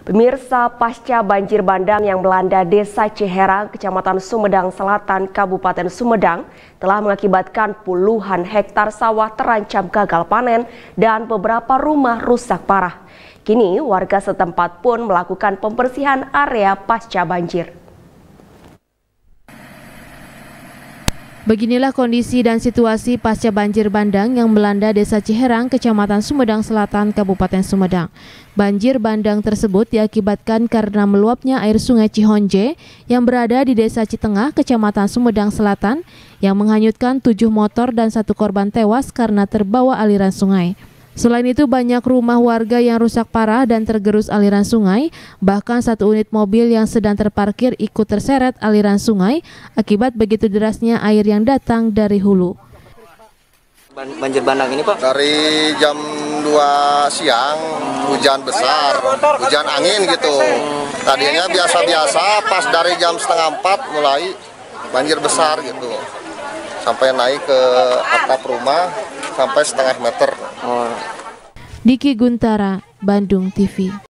Pemirsa pasca banjir bandang yang melanda Desa Ciherang, Kecamatan Sumedang Selatan, Kabupaten Sumedang, telah mengakibatkan puluhan hektar sawah terancam gagal panen dan beberapa rumah rusak parah. Kini warga setempat pun melakukan pembersihan area pasca banjir. Beginilah kondisi dan situasi pasca banjir bandang yang melanda Desa Ciherang, Kecamatan Sumedang Selatan, Kabupaten Sumedang. Banjir bandang tersebut diakibatkan karena meluapnya air sungai Cihonje yang berada di Desa Citengah, Kecamatan Sumedang Selatan, yang menghanyutkan tujuh motor dan satu korban tewas karena terbawa aliran sungai. Selain itu banyak rumah warga yang rusak parah dan tergerus aliran sungai, bahkan satu unit mobil yang sedang terparkir ikut terseret aliran sungai akibat begitu derasnya air yang datang dari hulu. Banjir bandang ini Pak? Dari jam 2 siang hujan besar, hujan angin gitu. Tadinya biasa-biasa pas dari jam setengah 4 mulai banjir besar gitu. Sampai naik ke atap rumah sampai setengah meter. Oh. Diki Guntara, Bandung TV.